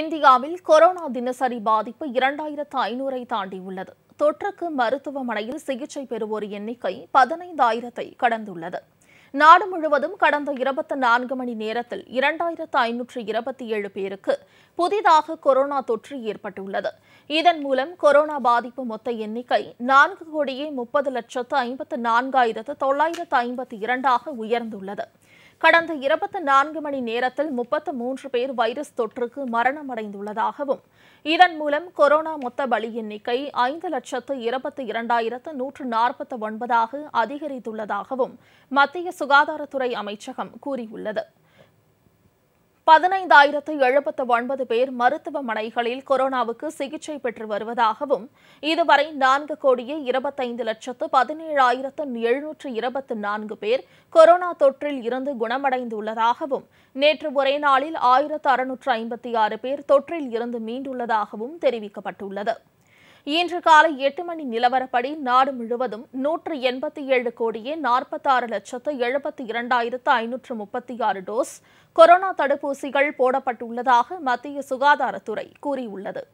இந்தியாவில் கொரோனா தினசரி பாதிப்பு இரண்டாயிரத்து ஐநூறை தாண்டியுள்ளது தொற்றுக்கு மருத்துவமனையில் சிகிச்சை பெறுவோர் எண்ணிக்கை பதினைந்தாயிரத்தை கடந்துள்ளது நாடு முழுவதும் கடந்த இருபத்தி நான்கு மணி நேரத்தில் இரண்டாயிரத்து ஐநூற்று இருபத்தி ஏழு பேருக்கு புதிதாக கொரோனா தொற்று ஏற்பட்டுள்ளது இதன் மூலம் கொரோனா பாதிப்பு மொத்த எண்ணிக்கை நான்கு கோடியே முப்பது லட்சத்து ஐம்பத்து நான்காயிரத்து தொள்ளாயிரத்து ஐம்பத்தி இரண்டாக உயர்ந்துள்ளது கடந்த இருபத்தி நான்கு மணி நேரத்தில் முப்பத்து மூன்று பேர் வைரஸ் தொற்றுக்கு மரணம் அடைந்துள்ளதாகவும் இதன் மூலம் கொரோனா மொத்த பலி எண்ணிக்கை ஐந்து லட்சத்து இருபத்தி இரண்டாயிரத்து நூற்று நாற்பத்தி ஒன்பதாக அதிகரித்துள்ளதாகவும் மத்திய சுகாதாரத்துறை அமைச்சகம் கூறியுள்ளது பதினைந்தாயிரத்து எழுபத்து ஒன்பது பேர் மருத்துவமனைகளில் கொரோனாவுக்கு சிகிச்சை பெற்று வருவதாகவும் இதுவரை நான்கு கோடியே இருபத்தைந்து லட்சத்து பதினேழாயிரத்து எழுநூற்று இருபத்து நான்கு பேர் கொரோனா தொற்றில் இருந்து குணமடைந்துள்ளதாகவும் நேற்று ஒரே நாளில் ஆயிரத்து அறுநூற்று ஐம்பத்தி ஆறு பேர் தொற்றில் இருந்து மீண்டுள்ளதாகவும் தெரிவிக்கப்பட்டுள்ளது இன்று காலை எட்டு மணி நிலவரப்படி நாடு முழுவதும் நூற்று எண்பத்தி ஏழு கோடியே நாற்பத்தாறு லட்சத்து எழுபத்தி இரண்டாயிரத்து ஐநூற்று முப்பத்தி ஆறு டோஸ் கொரோனா தடுப்பூசிகள் போடப்பட்டுள்ளதாக மத்திய சுகாதாரத்துறை கூறியுள்ளது